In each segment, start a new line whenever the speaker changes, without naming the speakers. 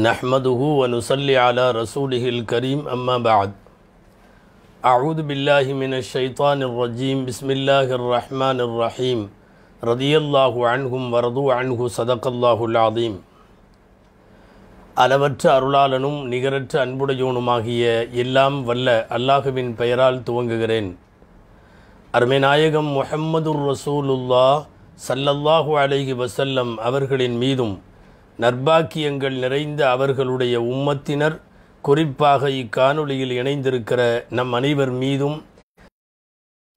نحمده ونصلي على رسوله الكريم أما بعد أعوذ بالله من الشيطان الرجيم بسم الله الرحمن الرحيم رضي الله عنهم ورضوا عنه صدق الله العظيم அளவற்ற அருளாளனும் நிகரற்ற அன்புடையவனுமாகிய எல்லாம் வல்ல அல்லாஹுவின் பெயரால் துவங்குகிறேன் அருமைநாயகம் முஹம்மதுர் ரசூலுல்லா சல்லல்லாஹு அலைஹி வசல்லம் அவர்களின் மீதும் நற்பாக்கியங்கள் நிறைந்த அவர்களுடைய உம்மத்தினர் குறிப்பாக இக்காணொளியில் இணைந்திருக்கிற நம் அனைவர் மீதும்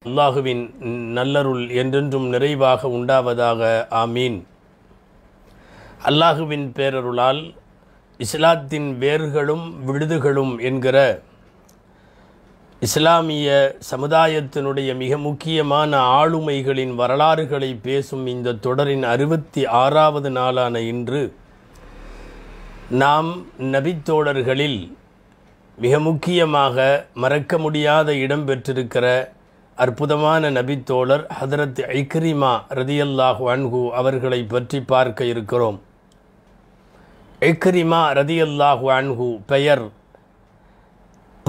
அல்லாஹுவின் நல்லருள் என்றென்றும் நிறைவாக உண்டாவதாக ஆமீன் அல்லாஹுவின் பேரருளால் இஸ்லாத்தின் வேர்களும் விடுதுகளும் என்கிற இஸ்லாமிய சமுதாயத்தினுடைய மிக முக்கியமான ஆளுமைகளின் வரலாறுகளை பேசும் இந்த தொடரின் அறுபத்தி ஆறாவது நாளான இன்று நாம் நபித்தோழர்களில் மிக முக்கியமாக மறக்க முடியாத இடம் பெற்றிருக்கிற அற்புதமான நபித்தோழர் ஹதரத் ஐக்ரிமா ரதியல்லாஹு அன்ஹு அவர்களை பற்றி பார்க்க இருக்கிறோம் ஐக்ரிமா ரதியல்லாஹு அன்ஹு பெயர்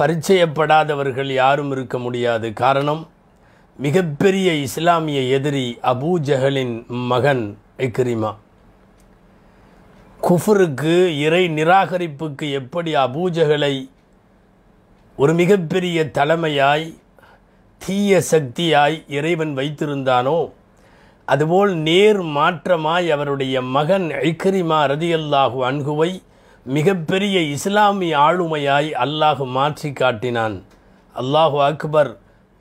பரிச்சயப்படாதவர்கள் யாரும் இருக்க முடியாது காரணம் மிகப்பெரிய இஸ்லாமிய எதிரி அபூ ஜஹலின் மகன் ஐக்ரிமா குஃபருக்கு இறை நிராகரிப்புக்கு எப்படி அபூஜகளை ஒரு மிகப்பெரிய தலைமையாய் தீய சக்தியாய் இறைவன் வைத்திருந்தானோ அதுபோல் நேர் மாற்றமாய் அவருடைய மகன் ஐக்கரிமா ரதியல்லாஹு அன்குவை மிகப்பெரிய இஸ்லாமிய ஆளுமையாய் அல்லாஹு மாற்றி காட்டினான் அல்லாஹு அக்பர்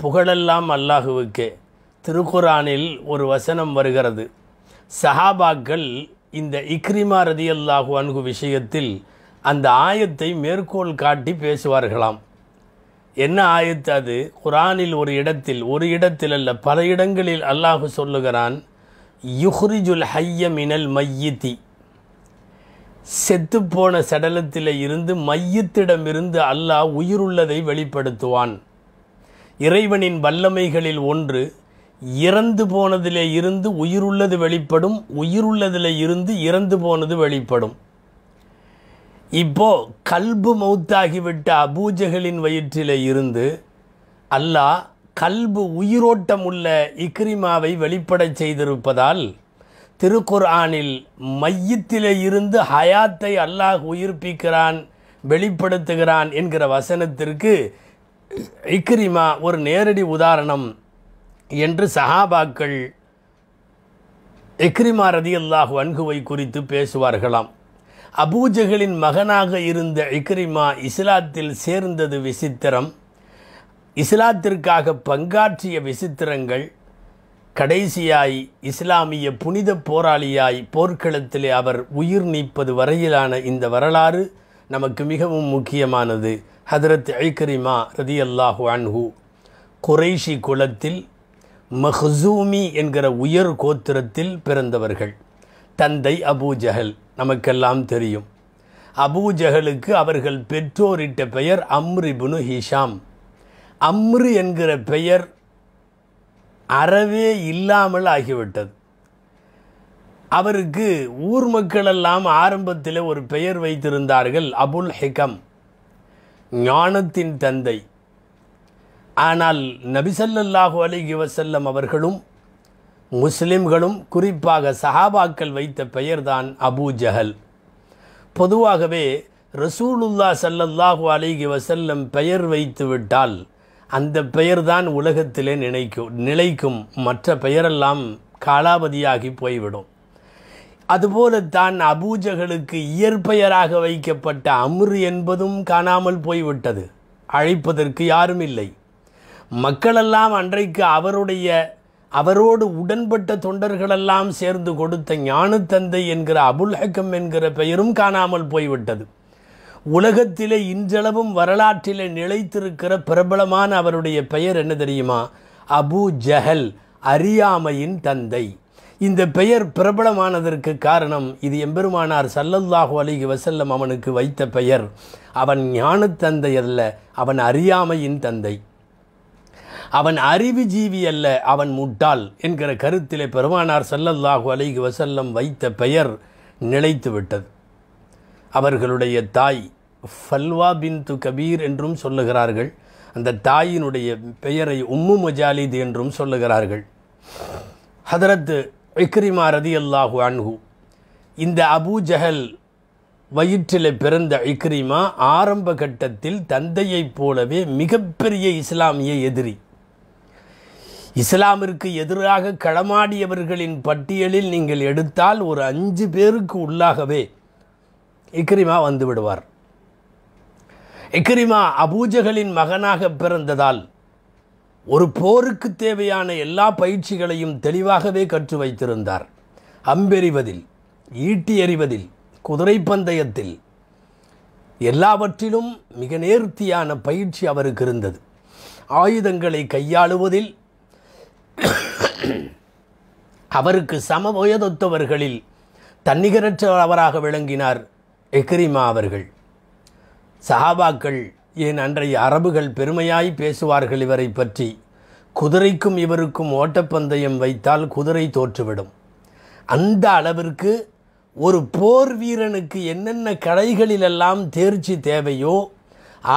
புகழெல்லாம் அல்லாஹுவுக்கே திருக்குரானில் ஒரு வசனம் வருகிறது சஹாபாக்கள் இந்த இக்ரிமா ரதியல்லாஹு அன்கு விஷயத்தில் அந்த ஆயத்தை மேற்கோள் காட்டி பேசுவார்களாம் என்ன ஆயத்து அது குரானில் ஒரு இடத்தில் ஒரு இடத்தில் அல்ல பல இடங்களில் அல்லாஹு சொல்லுகிறான் யுஹ்ரிஜுல் ஹைய மினல் மையித்தி செத்துப்போன சடலத்தில் இருந்து மையத்திடமிருந்து அல்லாஹ் உயிருள்ளதை வெளிப்படுத்துவான் இறைவனின் வல்லமைகளில் ஒன்று இறந்து போனதிலே இருந்து உயிருள்ளது வெளிப்படும் உயிருள்ளதில் இருந்து இறந்து போனது வெளிப்படும் இப்போ கல்பு மௌத்தாகிவிட்ட அபூஜகளின் வயிற்றிலே இருந்து அல்லாஹ் கல்பு உயிரோட்டம் உள்ள இக்ரிமாவை வெளிப்படச் செய்திருப்பதால் திருக்குர் ஆனில் மையத்திலே இருந்து ஹயாத்தை அல்லாஹ் உயிர்ப்பிக்கிறான் வெளிப்படுத்துகிறான் என்கிற வசனத்திற்கு இக்ரிமா ஒரு நேரடி உதாரணம் என்று சஹாபாக்கள் எக்ரிமா ரதி அல்லாஹ் அன்குவை குறித்து பேசுவார்களாம் அபூஜகளின் மகனாக இருந்த இக்ரிமா இஸ்லாத்தில் சேர்ந்தது விசித்திரம் இஸ்லாத்திற்காக பங்காற்றிய விசித்திரங்கள் கடைசியாய் இஸ்லாமிய புனித போராளியாய் போர்க்களத்திலே அவர் உயிர் நீப்பது வரையிலான இந்த வரலாறு நமக்கு மிகவும் முக்கியமானது ஹதரத் ஐக்கரிமா ரதி அல்லாஹு அன்ஹு குறைஷி குலத்தில் மஹூமி என்கிற உயர் கோத்திரத்தில் பிறந்தவர்கள் தந்தை அபூஜஹல் ஜஹல் நமக்கெல்லாம் தெரியும் அபூ ஜஹலுக்கு அவர்கள் பெற்றோரிட்ட பெயர் அம்ரிபுனு ஹிஷாம் அம்ரு என்கிற பெயர் அறவே இல்லாமல் ஆகிவிட்டது அவருக்கு ஊர் மக்களெல்லாம் ஆரம்பத்தில் ஒரு பெயர் வைத்திருந்தார்கள் அபுல் ஹிகம் ஞானத்தின் தந்தை ஆனால் நபிசல்லாஹு அலிகி வசல்லம் அவர்களும் முஸ்லிம்களும் குறிப்பாக சஹாபாக்கள் வைத்த பெயர்தான் அபூ ஜஹல் பொதுவாகவே ரசூலுல்லா சல்லல்லாஹு அலிகி வசல்லம் பெயர் வைத்து விட்டால் அந்த பெயர்தான் உலகத்திலே நினைக்கும் நிலைக்கும் மற்ற பெயரெல்லாம் காலாவதியாகி போய்விடும் அதுபோல தான் அபூஜகளுக்கு இயற்பெயராக வைக்கப்பட்ட அம்ரு என்பதும் காணாமல் போய்விட்டது அழைப்பதற்கு யாரும் இல்லை மக்களெல்லாம் அன்றைக்கு அவருடைய அவரோடு உடன்பட்ட தொண்டர்களெல்லாம் சேர்ந்து கொடுத்த ஞானத்தந்தை என்கிற அபுல் ஹக்கம் என்கிற பெயரும் காணாமல் போய்விட்டது உலகத்திலே இன்றளவும் வரலாற்றிலே நிலைத்திருக்கிற பிரபலமான அவருடைய பெயர் என்ன தெரியுமா அபு ஜஹல் அறியாமையின் தந்தை இந்த பெயர் பிரபலமானதற்கு காரணம் இது எம்பெருமானார் சல்லல்லாஹு அலிகி வசல்லம் அவனுக்கு வைத்த பெயர் அவன் ஞானத்தந்தை அல்ல அவன் அறியாமையின் தந்தை அவன் அறிவுஜீவி அல்ல அவன் முட்டாள் என்கிற கருத்திலே பெருமானார் செல்லல்லாஹு அலைகு வசல்லம் வைத்த பெயர் நிலைத்துவிட்டது அவர்களுடைய தாய் ஃபல்வா பின் து கபீர் என்றும் சொல்லுகிறார்கள் அந்த தாயினுடைய பெயரை உம்மு மஜாலித் என்றும் சொல்லுகிறார்கள் ஹதரத்து இக்ரிமா ரதி அல்லாஹு அன்ஹு இந்த அபு ஜஹல் வயிற்றில் பிறந்த இக்ரிமா ஆரம்ப கட்டத்தில் தந்தையைப் போலவே மிகப்பெரிய இஸ்லாமிய எதிரி இஸ்லாமிற்கு எதிராக களமாடியவர்களின் பட்டியலில் நீங்கள் எடுத்தால் ஒரு அஞ்சு பேருக்கு உள்ளாகவே இக்ரிமா வந்து விடுவார் இக்ரிமா அபூஜகளின் மகனாக பிறந்ததால் ஒரு போருக்கு தேவையான எல்லா பயிற்சிகளையும் தெளிவாகவே கற்று வைத்திருந்தார் அம்பெறிவதில் ஈட்டி எறிவதில் குதிரை பந்தயத்தில் எல்லாவற்றிலும் மிக நேர்த்தியான பயிற்சி அவருக்கு இருந்தது ஆயுதங்களை கையாளுவதில் அவருக்கு சம வயதொத்தவர்களில் தன்னிகரற்றவராக விளங்கினார் எக்ரிமா அவர்கள் சஹாபாக்கள் ஏன் அன்றைய அரபுகள் பெருமையாய் பேசுவார்கள் இவரை பற்றி குதிரைக்கும் இவருக்கும் ஓட்டப்பந்தயம் வைத்தால் குதிரை தோற்றுவிடும் அந்த அளவிற்கு ஒரு போர் வீரனுக்கு என்னென்ன கடைகளிலெல்லாம் தேர்ச்சி தேவையோ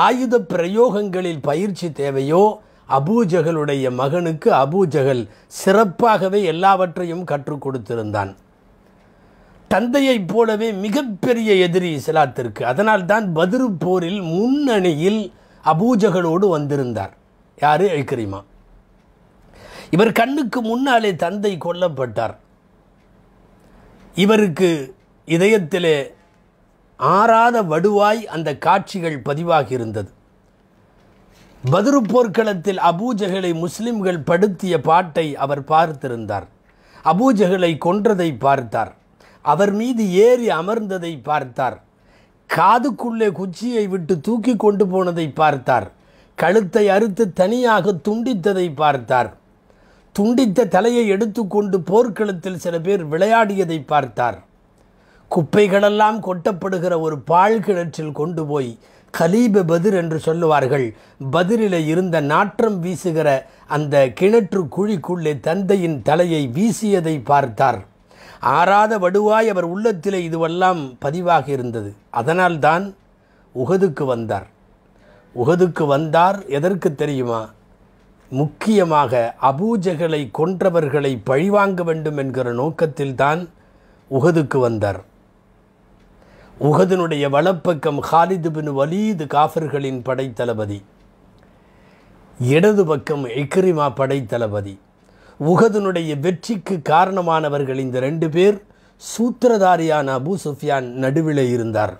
ஆயுத பிரயோகங்களில் பயிற்சி தேவையோ அபூஜகளுடைய மகனுக்கு அபூஜகல் சிறப்பாகவே எல்லாவற்றையும் கற்றுக் கொடுத்திருந்தான் தந்தையைப் போலவே மிகப்பெரிய எதிரி இஸ்லாத்திற்கு அதனால்தான் பதிரு போரில் முன்னணியில் அபூஜகளோடு வந்திருந்தார் யாரு ஐக்கிரிமா இவர் கண்ணுக்கு முன்னாலே தந்தை கொல்லப்பட்டார் இவருக்கு இதயத்திலே ஆறாத வடுவாய் அந்த காட்சிகள் பதிவாகி இருந்தது பதிரு போர்க்களத்தில் அபூஜகளை முஸ்லிம்கள் படுத்திய பாட்டை அவர் பார்த்திருந்தார் அபூஜகளை கொன்றதை பார்த்தார் அவர் மீது ஏறி அமர்ந்ததை பார்த்தார் காதுக்குள்ளே குச்சியை விட்டு தூக்கி கொண்டு போனதை பார்த்தார் கழுத்தை அறுத்து தனியாக துண்டித்ததை பார்த்தார் துண்டித்த தலையை எடுத்துக்கொண்டு போர்க்களத்தில் சில பேர் விளையாடியதை பார்த்தார் குப்பைகளெல்லாம் கொட்டப்படுகிற ஒரு பால் கிணற்றில் கொண்டு போய் கலீப பதிர் என்று சொல்லுவார்கள் பதிரில் இருந்த நாற்றம் வீசுகிற அந்த கிணற்று குழிக்குள்ளே தந்தையின் தலையை வீசியதை பார்த்தார் ஆறாத வடுவாய் அவர் உள்ளத்திலே இதுவெல்லாம் பதிவாக இருந்தது அதனால்தான் உகதுக்கு வந்தார் உகதுக்கு வந்தார் எதற்கு தெரியுமா முக்கியமாக அபூஜைகளை கொன்றவர்களை பழிவாங்க வேண்டும் என்கிற நோக்கத்தில்தான் உகதுக்கு வந்தார் உகதனுடைய வலப்பக்கம் ஹாலிது பின் வலீது காஃபர்களின் படைத்தளபதி இடது பக்கம் இக்ரிமா படைத்தளபதி உகதனுடைய வெற்றிக்கு காரணமானவர்கள் இந்த ரெண்டு பேர் சூத்திரதாரியான அபு சுஃபியான் நடுவில் இருந்தார்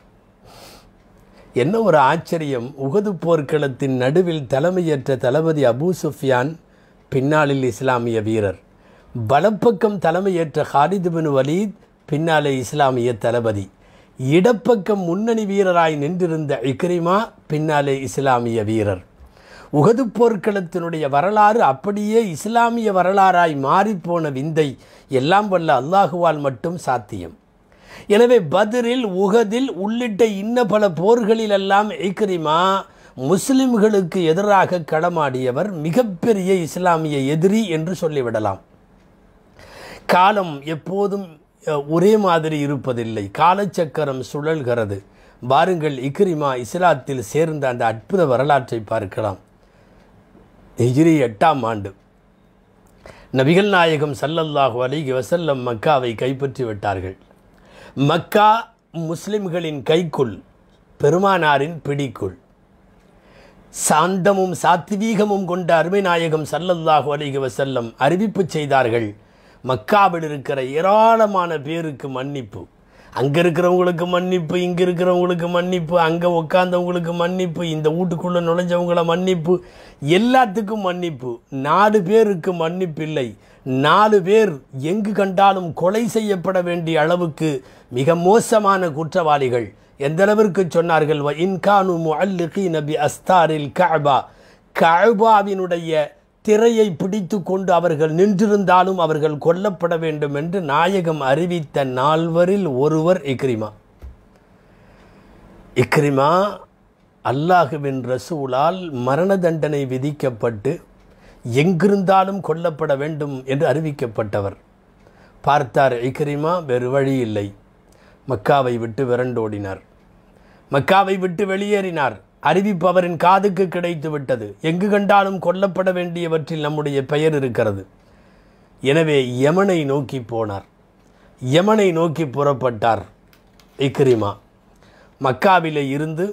என்ன ஒரு ஆச்சரியம் உகது போர்க்களத்தின் நடுவில் தலைமையற்ற தளபதி அபு சுஃபியான் பின்னாளில் இஸ்லாமிய வீரர் வலப்பக்கம் தலைமையேற்ற ஹாலிது பின் வலீத் பின்னாலே இஸ்லாமிய தளபதி இடப்பக்கம் முன்னணி வீரராய் நின்றிருந்த இக்ரிமா பின்னாலே இஸ்லாமிய வீரர் உகது போர்க்களத்தினுடைய வரலாறு அப்படியே இஸ்லாமிய வரலாறாய் மாறிப்போன விந்தை எல்லாம் வல்ல அல்லாஹுவால் மட்டும் சாத்தியம் எனவே பதிரில் உகதில் உள்ளிட்ட இன்ன பல போர்களிலெல்லாம் இக்ரிமா முஸ்லிம்களுக்கு எதிராக களமாடியவர் மிகப்பெரிய இஸ்லாமிய எதிரி என்று சொல்லிவிடலாம் காலம் எப்போதும் ஒரே மாதிரி இருப்பதில்லை காலச்சக்கரம் சுழல்கிறது பாருங்கள் இக்ரிமா இஸ்லாத்தில் சேர்ந்த அந்த அற்புத வரலாற்றை பார்க்கலாம் எஜிரி எட்டாம் ஆண்டு நபிகள் நாயகம் சல்லல்லாஹு அலிகி வசல்லம் மக்காவை கைப்பற்றி விட்டார்கள் மக்கா முஸ்லிம்களின் கைக்குள் பெருமானாரின் பிடிக்குள் சாந்தமும் சாத்வீகமும் கொண்ட அருமை நாயகம் சல்லல்லாஹு அலிகி வசல்லம் அறிவிப்பு செய்தார்கள் மக்காவில் இருக்கிற ஏராளமான பேருக்கு மன்னிப்பு அங்கே இருக்கிறவங்களுக்கு மன்னிப்பு இங்கே இருக்கிறவங்களுக்கு மன்னிப்பு அங்கே உட்காந்தவங்களுக்கு மன்னிப்பு இந்த வீட்டுக்குள்ளே நுழைஞ்சவங்கள மன்னிப்பு எல்லாத்துக்கும் மன்னிப்பு நாலு பேருக்கு மன்னிப்பு இல்லை நாலு பேர் எங்கு கண்டாலும் கொலை செய்யப்பட வேண்டிய அளவுக்கு மிக மோசமான குற்றவாளிகள் எந்தளவிற்கு சொன்னார்கள் இன்கானு அல்லுகி நபி அஸ்தாரில் கஅபா கஅபாவினுடைய திரையை பிடித்து கொண்டு அவர்கள் நின்றிருந்தாலும் அவர்கள் கொல்லப்பட வேண்டும் என்று நாயகம் அறிவித்த நால்வரில் ஒருவர் இக்ரிமா இக்ரிமா அல்லாஹுவின் ரசூலால் மரண தண்டனை விதிக்கப்பட்டு எங்கிருந்தாலும் கொல்லப்பட வேண்டும் என்று அறிவிக்கப்பட்டவர் பார்த்தார் இக்ரிமா வேறு வழி இல்லை மக்காவை விட்டு விரண்டோடினார் மக்காவை விட்டு வெளியேறினார் அறிவிப்பவரின் காதுக்கு கிடைத்து விட்டது எங்கு கண்டாலும் கொல்லப்பட வேண்டியவற்றில் நம்முடைய பெயர் இருக்கிறது எனவே யமனை நோக்கி போனார் யமனை நோக்கி புறப்பட்டார் இக்ரிமா மக்காவிலே இருந்து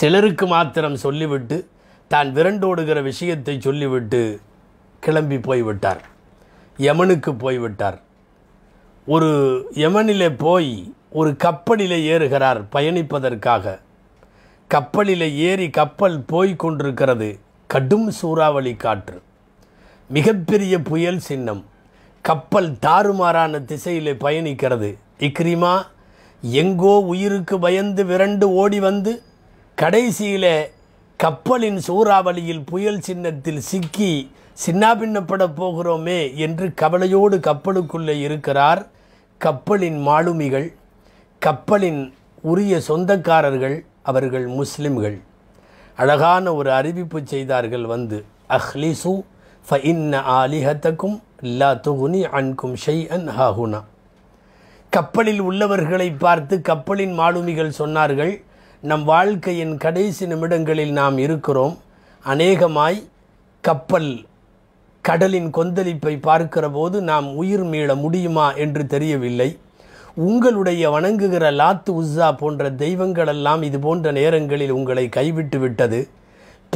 சிலருக்கு மாத்திரம் சொல்லிவிட்டு தான் விரண்டோடுகிற விஷயத்தை சொல்லிவிட்டு கிளம்பி போய்விட்டார் யமனுக்கு போய்விட்டார் ஒரு யமனிலே போய் ஒரு கப்பலிலே ஏறுகிறார் பயணிப்பதற்காக கப்பலில் ஏறி கப்பல் போய் கொண்டிருக்கிறது கடும் சூறாவளி காற்று மிகப்பெரிய புயல் சின்னம் கப்பல் தாறுமாறான திசையில் பயணிக்கிறது இக்ரிமா எங்கோ உயிருக்கு பயந்து விரண்டு ஓடி வந்து கடைசியில் கப்பலின் சூறாவளியில் புயல் சின்னத்தில் சிக்கி சின்னாபின்னப்பட போகிறோமே என்று கவலையோடு கப்பலுக்குள்ளே இருக்கிறார் கப்பலின் மாலுமிகள் கப்பலின் உரிய சொந்தக்காரர்கள் அவர்கள் முஸ்லிம்கள் அழகான ஒரு அறிவிப்பு செய்தார்கள் வந்து அஹ்லிசு ஃப இன்ன ஆலிஹத்தக்கும் லா துகுனி அன்கும் ஷை அன் ஹாஹுனா கப்பலில் உள்ளவர்களை பார்த்து கப்பலின் மாலுமிகள் சொன்னார்கள் நம் வாழ்க்கையின் கடைசி நிமிடங்களில் நாம் இருக்கிறோம் அநேகமாய் கப்பல் கடலின் கொந்தளிப்பை பார்க்கிற போது நாம் உயிர் மீள முடியுமா என்று தெரியவில்லை உங்களுடைய வணங்குகிற லாத்து உஸ்ஸா போன்ற தெய்வங்களெல்லாம் இது போன்ற நேரங்களில் உங்களை கைவிட்டு விட்டது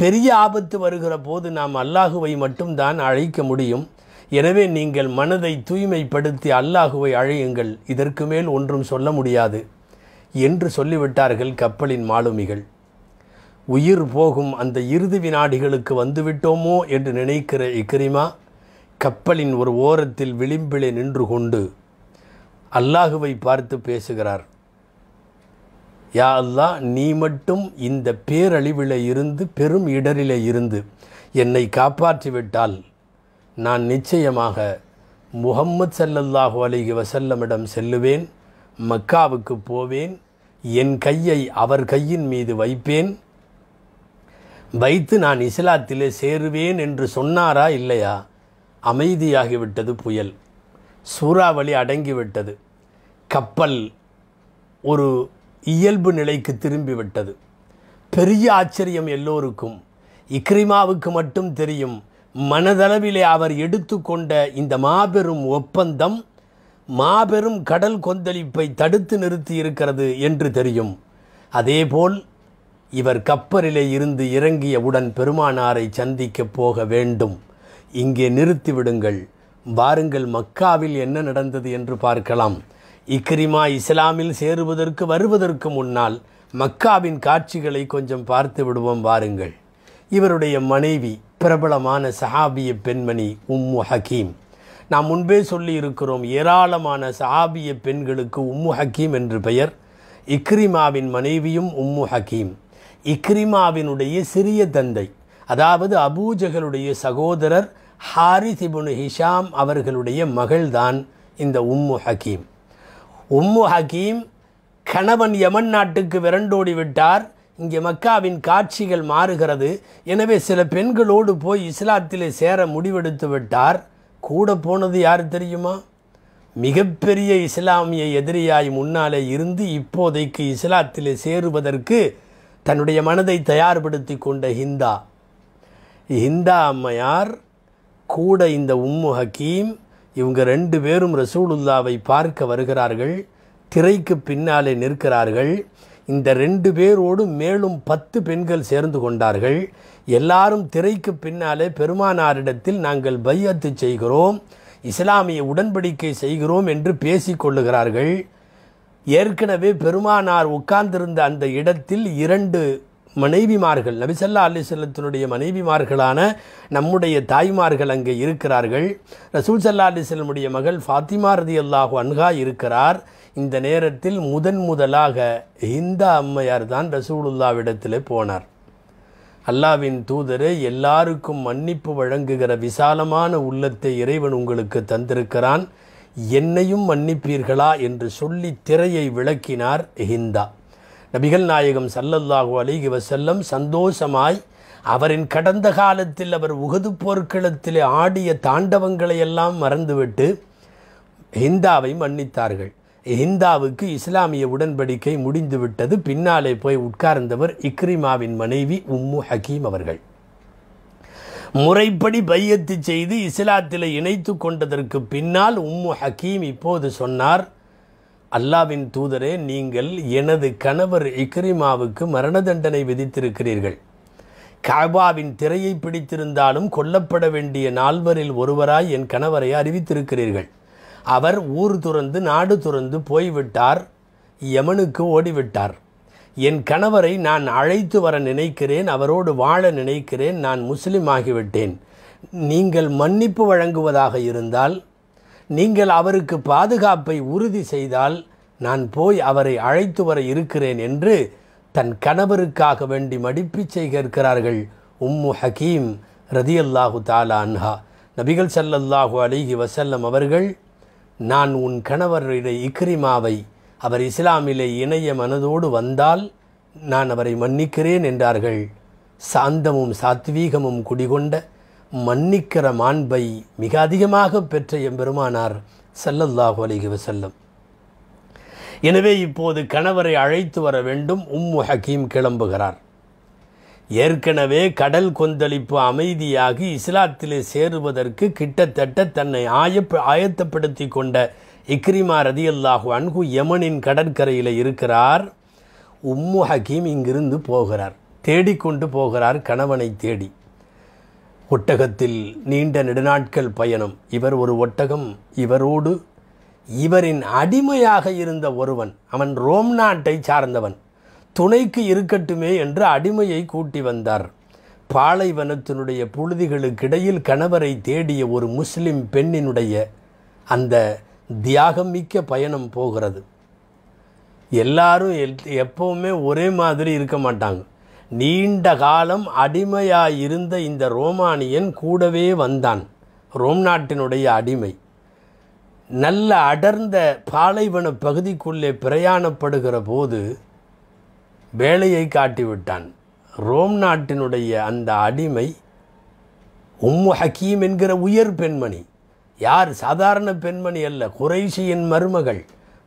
பெரிய ஆபத்து வருகிற போது நாம் அல்லாஹுவை மட்டும்தான் அழைக்க முடியும் எனவே நீங்கள் மனதை தூய்மைப்படுத்தி அல்லாஹுவை அழையுங்கள் இதற்கு மேல் ஒன்றும் சொல்ல முடியாது என்று சொல்லிவிட்டார்கள் கப்பலின் மாலுமிகள் உயிர் போகும் அந்த இறுதி வினாடிகளுக்கு வந்துவிட்டோமோ என்று நினைக்கிற இக்ரிமா கப்பலின் ஒரு ஓரத்தில் விளிம்பிலே நின்று கொண்டு அல்லாஹுவை பார்த்து பேசுகிறார் யா அல்லா நீ மட்டும் இந்த பேரழிவில் இருந்து பெரும் இடரில் இருந்து என்னை காப்பாற்றிவிட்டால் நான் நிச்சயமாக முகம்மது சல்லல்லாஹு அலிகி வசல்லமிடம் செல்லுவேன் மக்காவுக்கு போவேன் என் கையை அவர் கையின் மீது வைப்பேன் வைத்து நான் இஸ்லாத்திலே சேருவேன் என்று சொன்னாரா இல்லையா அமைதியாகிவிட்டது புயல் சூறாவளி அடங்கிவிட்டது கப்பல் ஒரு இயல்பு நிலைக்கு திரும்பிவிட்டது பெரிய ஆச்சரியம் எல்லோருக்கும் இக்ரிமாவுக்கு மட்டும் தெரியும் மனதளவிலே அவர் எடுத்துக்கொண்ட இந்த மாபெரும் ஒப்பந்தம் மாபெரும் கடல் கொந்தளிப்பை தடுத்து நிறுத்தி இருக்கிறது என்று தெரியும் அதேபோல் இவர் கப்பலிலே இருந்து இறங்கியவுடன் பெருமானாரை சந்திக்கப் போக வேண்டும் இங்கே நிறுத்திவிடுங்கள் வாருங்கள் மக்காவில் என்ன நடந்தது என்று பார்க்கலாம் இக்ரிமா இஸ்லாமில் சேருவதற்கு வருவதற்கு முன்னால் மக்காவின் காட்சிகளை கொஞ்சம் பார்த்து விடுவோம் வாருங்கள் இவருடைய மனைவி பிரபலமான சஹாபிய பெண்மணி உம்மு ஹக்கீம் நாம் முன்பே சொல்லியிருக்கிறோம் ஏராளமான சஹாபிய பெண்களுக்கு உம்மு ஹக்கீம் என்று பெயர் இக்ரிமாவின் மனைவியும் உம்மு ஹக்கீம் இக்ரிமாவினுடைய சிறிய தந்தை அதாவது அபூஜகளுடைய சகோதரர் ஹாரிஸ் இபுனு ஹிஷாம் அவர்களுடைய மகள்தான் இந்த உம்மு ஹக்கீம் உம்மு ஹக்கீம் கணவன் யமன் நாட்டுக்கு விரண்டோடி விட்டார் இங்கே மக்காவின் காட்சிகள் மாறுகிறது எனவே சில பெண்களோடு போய் இஸ்லாத்திலே சேர முடிவெடுத்து விட்டார் கூட போனது யார் தெரியுமா மிகப்பெரிய இஸ்லாமிய எதிரியாய் முன்னாலே இருந்து இப்போதைக்கு இஸ்லாத்திலே சேருவதற்கு தன்னுடைய மனதை தயார்படுத்தி கொண்ட ஹிந்தா ஹிந்தா அம்மையார் கூட இந்த உம்மு ஹக்கீம் இவங்க ரெண்டு பேரும் ரசூலுல்லாவை பார்க்க வருகிறார்கள் திரைக்கு பின்னாலே நிற்கிறார்கள் இந்த ரெண்டு பேரோடு மேலும் பத்து பெண்கள் சேர்ந்து கொண்டார்கள் எல்லாரும் திரைக்கு பின்னாலே பெருமானாரிடத்தில் நாங்கள் பையத்து செய்கிறோம் இஸ்லாமிய உடன்படிக்கை செய்கிறோம் என்று பேசிக்கொள்ளுகிறார்கள் ஏற்கனவே பெருமானார் உட்கார்ந்திருந்த அந்த இடத்தில் இரண்டு மனைவிமார்கள் நபிசல்லா அலி செல்லத்தினுடைய மனைவிமார்களான நம்முடைய தாய்மார்கள் அங்கே இருக்கிறார்கள் ரசூல் சல்லா அலி செல்லமுடைய மகள் ஃபாத்திமா ரதி அல்லாஹு அன்ஹா இருக்கிறார் இந்த நேரத்தில் முதன் முதலாக ஹிந்தா அம்மையார் தான் ரசூலுல்லாவிடத்தில் போனார் அல்லாவின் தூதர் எல்லாருக்கும் மன்னிப்பு வழங்குகிற விசாலமான உள்ளத்தை இறைவன் உங்களுக்கு தந்திருக்கிறான் என்னையும் மன்னிப்பீர்களா என்று சொல்லி திரையை விளக்கினார் ஹிந்தா நபிகள் நாயகம் சல்லல்லாஹு அலிகி வசல்லம் சந்தோஷமாய் அவரின் கடந்த காலத்தில் அவர் உகது போர்க்களத்தில் ஆடிய தாண்டவங்களை எல்லாம் மறந்துவிட்டு ஹிந்தாவை மன்னித்தார்கள் ஹிந்தாவுக்கு இஸ்லாமிய உடன்படிக்கை முடிந்துவிட்டது பின்னாலே போய் உட்கார்ந்தவர் இக்ரிமாவின் மனைவி உம்மு ஹக்கீம் அவர்கள் முறைப்படி பையத்து செய்து இஸ்லாத்தில் இணைத்து கொண்டதற்கு பின்னால் உம்மு ஹக்கீம் இப்போது சொன்னார் அல்லாவின் தூதரே நீங்கள் எனது கணவர் இக்ரிமாவுக்கு மரண தண்டனை விதித்திருக்கிறீர்கள் காபாவின் திரையை பிடித்திருந்தாலும் கொல்லப்பட வேண்டிய நால்வரில் ஒருவராய் என் கணவரை அறிவித்திருக்கிறீர்கள் அவர் ஊர் துறந்து நாடு துறந்து போய்விட்டார் யமனுக்கு ஓடிவிட்டார் என் கணவரை நான் அழைத்து வர நினைக்கிறேன் அவரோடு வாழ நினைக்கிறேன் நான் முஸ்லீம் ஆகிவிட்டேன் நீங்கள் மன்னிப்பு வழங்குவதாக இருந்தால் நீங்கள் அவருக்கு பாதுகாப்பை உறுதி செய்தால் நான் போய் அவரை அழைத்து வர இருக்கிறேன் என்று தன் கணவருக்காக வேண்டி மடிப்பிச்சை கேட்கிறார்கள் உம்மு ஹக்கீம் ரதியல்லாஹு தாலா அன்ஹா நபிகள் சல்லல்லாஹு அலிஹி வசல்லம் அவர்கள் நான் உன் கணவருடைய இக்ரிமாவை அவர் இஸ்லாமிலே இணைய மனதோடு வந்தால் நான் அவரை மன்னிக்கிறேன் என்றார்கள் சாந்தமும் சாத்வீகமும் குடிகொண்ட மன்னிக்கிற மாண்பை மிக அதிகமாக பெற்ற எம்பெருமானார் செல்லல்லாஹு அலிஹி செல்லும் எனவே இப்போது கணவரை அழைத்து வர வேண்டும் உம்மு ஹக்கீம் கிளம்புகிறார் ஏற்கனவே கடல் கொந்தளிப்பு அமைதியாகி இஸ்லாத்திலே சேருவதற்கு கிட்டத்தட்ட தன்னை ஆய ஆயத்தப்படுத்தி கொண்ட இக்ரிமா ரதியல்லாஹு அன்கு யமனின் கடற்கரையில் இருக்கிறார் உம்மு ஹக்கீம் இங்கிருந்து போகிறார் தேடிக்கொண்டு போகிறார் கணவனை தேடி ஒட்டகத்தில் நீண்ட நெடுநாட்கள் பயணம் இவர் ஒரு ஒட்டகம் இவரோடு இவரின் அடிமையாக இருந்த ஒருவன் அவன் ரோம் நாட்டை சார்ந்தவன் துணைக்கு இருக்கட்டுமே என்று அடிமையை கூட்டி வந்தார் பாலைவனத்தினுடைய புழுதிகளுக்கிடையில் கணவரை தேடிய ஒரு முஸ்லிம் பெண்ணினுடைய அந்த தியாகம் மிக்க பயணம் போகிறது எல்லாரும் எப்போவுமே ஒரே மாதிரி இருக்க மாட்டாங்க நீண்ட காலம் அடிமையாயிருந்த இந்த ரோமானியன் கூடவே வந்தான் ரோம் நாட்டினுடைய அடிமை நல்ல அடர்ந்த பாலைவன பகுதிக்குள்ளே பிரயாணப்படுகிற போது வேலையை காட்டிவிட்டான் ரோம் நாட்டினுடைய அந்த அடிமை உம்மு ஹக்கீம் என்கிற உயர் பெண்மணி யார் சாதாரண பெண்மணி அல்ல குறைஷியின் மருமகள்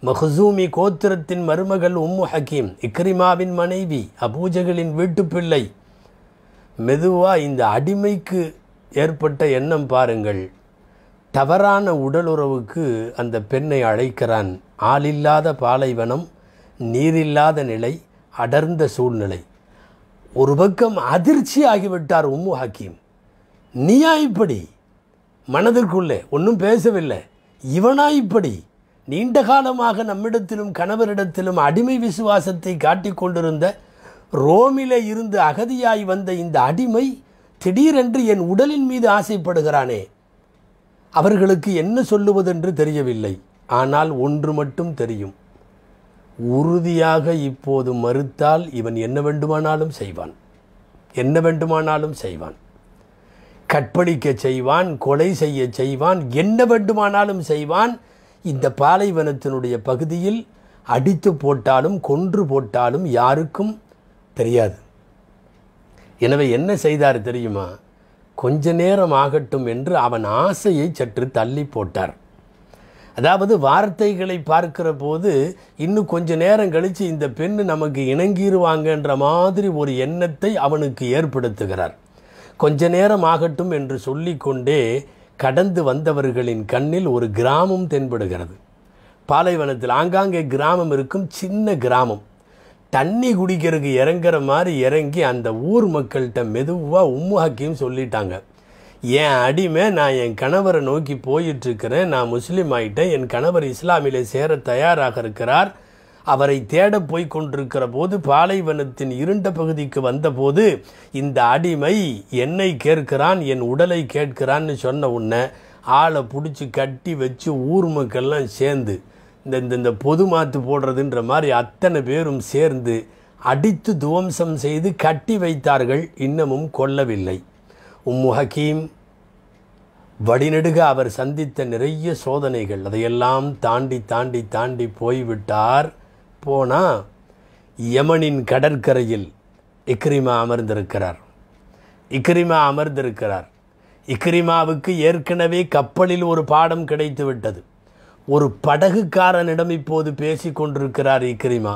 மஹசூமி கோத்திரத்தின் மருமகள் உம்மு ஹக்கீம் இக்ரிமாவின் மனைவி அபூஜகளின் வீட்டுப்பிள்ளை மெதுவாக இந்த அடிமைக்கு ஏற்பட்ட எண்ணம் பாருங்கள் தவறான உடலுறவுக்கு அந்த பெண்ணை அழைக்கிறான் ஆளில்லாத பாலைவனம் நீரில்லாத நிலை அடர்ந்த சூழ்நிலை ஒரு பக்கம் அதிர்ச்சி ஆகிவிட்டார் உம்மு ஹக்கீம் நீயா இப்படி மனதிற்குள்ளே ஒன்றும் பேசவில்லை இவனா இப்படி நீண்ட காலமாக நம்மிடத்திலும் கணவரிடத்திலும் அடிமை விசுவாசத்தை காட்டிக்கொண்டிருந்த ரோமிலே இருந்து அகதியாய் வந்த இந்த அடிமை திடீரென்று என் உடலின் மீது ஆசைப்படுகிறானே அவர்களுக்கு என்ன சொல்லுவதென்று தெரியவில்லை ஆனால் ஒன்று மட்டும் தெரியும் உறுதியாக இப்போது மறுத்தால் இவன் என்ன வேண்டுமானாலும் செய்வான் என்ன வேண்டுமானாலும் செய்வான் கற்பழிக்க செய்வான் கொலை செய்ய செய்வான் என்ன வேண்டுமானாலும் செய்வான் இந்த பாலைவனத்தினுடைய பகுதியில் அடித்து போட்டாலும் கொன்று போட்டாலும் யாருக்கும் தெரியாது எனவே என்ன செய்தார் தெரியுமா கொஞ்ச நேரம் ஆகட்டும் என்று அவன் ஆசையை சற்று தள்ளி போட்டார் அதாவது வார்த்தைகளை பார்க்கிற போது இன்னும் கொஞ்ச நேரம் கழித்து இந்த பெண் நமக்கு இணங்கிடுவாங்கன்ற மாதிரி ஒரு எண்ணத்தை அவனுக்கு ஏற்படுத்துகிறார் கொஞ்ச நேரம் ஆகட்டும் என்று சொல்லிக்கொண்டே கடந்து வந்தவர்களின் கண்ணில் ஒரு கிராமம் தென்படுகிறது பாலைவனத்தில் ஆங்காங்கே கிராமம் இருக்கும் சின்ன கிராமம் தண்ணி குடிக்கிறதுக்கு இறங்குற மாதிரி இறங்கி அந்த ஊர் மக்கள்கிட்ட மெதுவாக உம்மு சொல்லிட்டாங்க என் அடிமை நான் என் கணவரை நோக்கி போயிட்டுருக்கிறேன் நான் முஸ்லீம் ஆகிட்டேன் என் கணவர் இஸ்லாமிலே சேர தயாராக இருக்கிறார் அவரை தேட போய் கொண்டிருக்கிற போது பாலைவனத்தின் இருண்ட பகுதிக்கு வந்தபோது இந்த அடிமை என்னை கேட்கிறான் என் உடலை கேட்கிறான்னு சொன்ன உடனே ஆளை பிடிச்சி கட்டி வச்சு ஊர் மக்கள்லாம் சேர்ந்து இந்த இந்த இந்த பொது மாத்து போடுறதுன்ற மாதிரி அத்தனை பேரும் சேர்ந்து அடித்து துவம்சம் செய்து கட்டி வைத்தார்கள் இன்னமும் கொல்லவில்லை உம்மு ஹக்கீம் வடிநெடுக அவர் சந்தித்த நிறைய சோதனைகள் அதையெல்லாம் தாண்டி தாண்டி தாண்டி போய்விட்டார் போனால் யமனின் கடற்கரையில் இக்ரிமா அமர்ந்திருக்கிறார் இக்ரிமா அமர்ந்திருக்கிறார் இக்ரிமாவுக்கு ஏற்கனவே கப்பலில் ஒரு பாடம் கிடைத்து விட்டது ஒரு படகுக்காரனிடம் இப்போது பேசி கொண்டிருக்கிறார் இக்ரிமா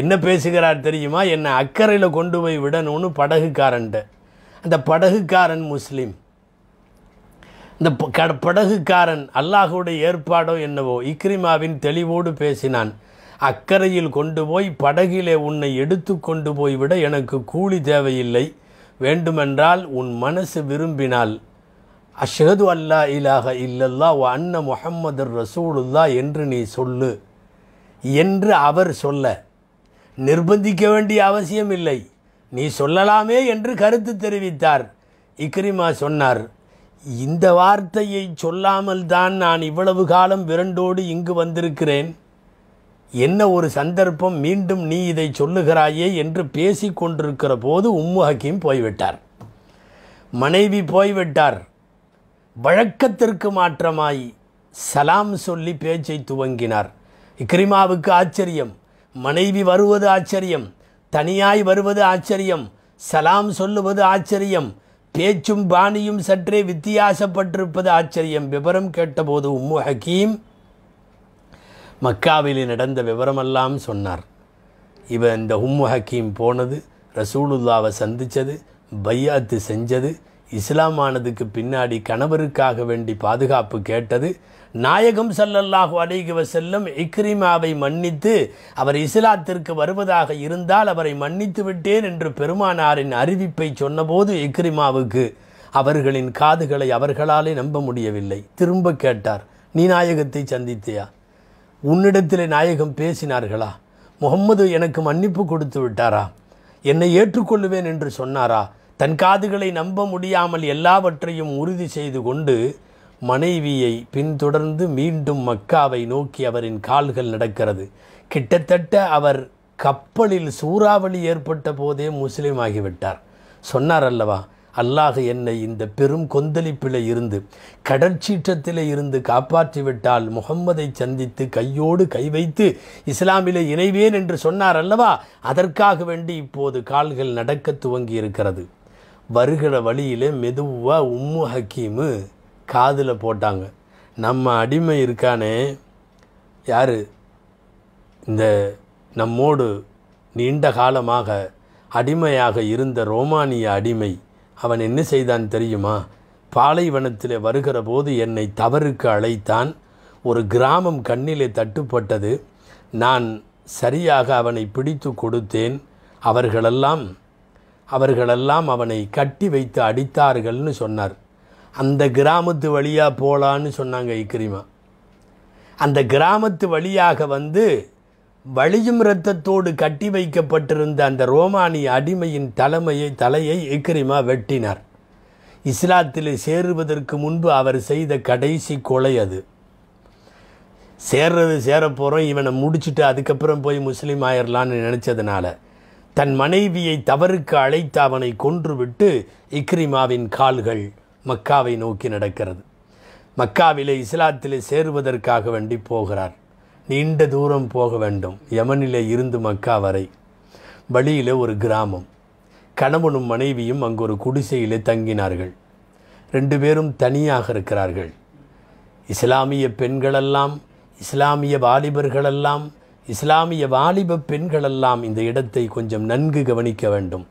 என்ன பேசுகிறார் தெரியுமா என்னை அக்கறையில் கொண்டு போய் விடணும்னு படகுக்காரன்ட்ட அந்த படகுக்காரன் முஸ்லீம் இந்த படகுக்காரன் அல்லாஹுடைய ஏற்பாடோ என்னவோ இக்ரிமாவின் தெளிவோடு பேசினான் அக்கறையில் கொண்டு போய் படகிலே உன்னை எடுத்து கொண்டு போய்விட எனக்கு கூலி தேவையில்லை வேண்டுமென்றால் உன் மனசு விரும்பினால் அஷ்ஹது அல்லா இலாக இல்லல்லா ஓ அன்ன முகம்மது ரசூலுல்லா என்று நீ சொல்லு என்று அவர் சொல்ல நிர்பந்திக்க வேண்டிய அவசியம் இல்லை நீ சொல்லலாமே என்று கருத்து தெரிவித்தார் இக்ரிமா சொன்னார் இந்த வார்த்தையை சொல்லாமல் தான் நான் இவ்வளவு காலம் விரண்டோடு இங்கு வந்திருக்கிறேன் என்ன ஒரு சந்தர்ப்பம் மீண்டும் நீ இதை சொல்லுகிறாயே என்று பேசி கொண்டிருக்கிற போது உம்மு ஹக்கீம் போய்விட்டார் மனைவி போய்விட்டார் வழக்கத்திற்கு மாற்றமாய் சலாம் சொல்லி பேச்சை துவங்கினார் இக்ரிமாவுக்கு ஆச்சரியம் மனைவி வருவது ஆச்சரியம் தனியாய் வருவது ஆச்சரியம் சலாம் சொல்லுவது ஆச்சரியம் பேச்சும் பாணியும் சற்றே வித்தியாசப்பட்டிருப்பது ஆச்சரியம் விவரம் கேட்டபோது உம்மு ஹக்கீம் மக்காவிலே நடந்த விவரமெல்லாம் சொன்னார் இவன் இந்த உம்மு ஹக்கீம் போனது ரசூலுல்லாவை சந்தித்தது பையாத்து செஞ்சது இஸ்லாமானதுக்கு பின்னாடி கணவருக்காக வேண்டி பாதுகாப்பு கேட்டது நாயகம் சல்லல்லாஹு அடைகுவ செல்லும் இக்ரிமாவை மன்னித்து அவர் இஸ்லாத்திற்கு வருவதாக இருந்தால் அவரை மன்னித்து விட்டேன் என்று பெருமானாரின் அறிவிப்பை சொன்னபோது இக்ரிமாவுக்கு அவர்களின் காதுகளை அவர்களாலே நம்ப முடியவில்லை திரும்ப கேட்டார் நீ நாயகத்தை சந்தித்தையா உன்னிடத்திலே நாயகம் பேசினார்களா முகம்மது எனக்கு மன்னிப்பு கொடுத்து விட்டாரா என்னை ஏற்றுக்கொள்ளுவேன் என்று சொன்னாரா தன் காதுகளை நம்ப முடியாமல் எல்லாவற்றையும் உறுதி செய்து கொண்டு மனைவியை பின்தொடர்ந்து மீண்டும் மக்காவை நோக்கி அவரின் கால்கள் நடக்கிறது கிட்டத்தட்ட அவர் கப்பலில் சூறாவளி ஏற்பட்ட போதே முஸ்லீம் ஆகிவிட்டார் சொன்னார் அல்லவா அல்லாஹ் என்னை இந்த பெரும் கொந்தளிப்பில் இருந்து கடற்சீற்றத்தில் இருந்து காப்பாற்றிவிட்டால் முகம்மதை சந்தித்து கையோடு கை வைத்து இஸ்லாமிலே இணைவேன் என்று சொன்னார் அல்லவா அதற்காக வேண்டி இப்போது கால்கள் நடக்க துவங்கி இருக்கிறது வருகிற வழியிலே மெதுவாக உம்மு ஹக்கீமு காதில் போட்டாங்க நம்ம அடிமை இருக்கானே யார் இந்த நம்மோடு நீண்ட காலமாக அடிமையாக இருந்த ரோமானிய அடிமை அவன் என்ன செய்தான் தெரியுமா பாலைவனத்தில் வருகிற போது என்னை தவறுக்கு அழைத்தான் ஒரு கிராமம் கண்ணிலே தட்டுப்பட்டது நான் சரியாக அவனை பிடித்து கொடுத்தேன் அவர்களெல்லாம் அவர்களெல்லாம் அவனை கட்டி வைத்து அடித்தார்கள்னு சொன்னார் அந்த கிராமத்து வழியாக போகலான்னு சொன்னாங்க இக்கிரிமா அந்த கிராமத்து வழியாக வந்து வழியும் இரத்தத்தோடு கட்டி வைக்கப்பட்டிருந்த அந்த ரோமானிய அடிமையின் தலைமையை தலையை இக்ரிமா வெட்டினார் இஸ்லாத்திலே சேருவதற்கு முன்பு அவர் செய்த கடைசி கொலை அது சேர்றது சேரப்போகிறோம் இவனை முடிச்சுட்டு அதுக்கப்புறம் போய் முஸ்லீம் ஆயிடலான்னு நினச்சதுனால தன் மனைவியை தவறுக்கு அழைத்து அவனை கொன்றுவிட்டு இக்ரிமாவின் கால்கள் மக்காவை நோக்கி நடக்கிறது மக்காவிலே இஸ்லாத்திலே சேருவதற்காக வேண்டி போகிறார் நீண்ட தூரம் போக வேண்டும் யமனில் இருந்து மக்கா வரை வழியில் ஒரு கிராமம் கணவனும் மனைவியும் அங்கு ஒரு குடிசையில் தங்கினார்கள் ரெண்டு பேரும் தனியாக இருக்கிறார்கள் இஸ்லாமிய பெண்களெல்லாம் இஸ்லாமிய வாலிபர்களெல்லாம் இஸ்லாமிய வாலிப பெண்களெல்லாம் இந்த இடத்தை கொஞ்சம் நன்கு கவனிக்க வேண்டும்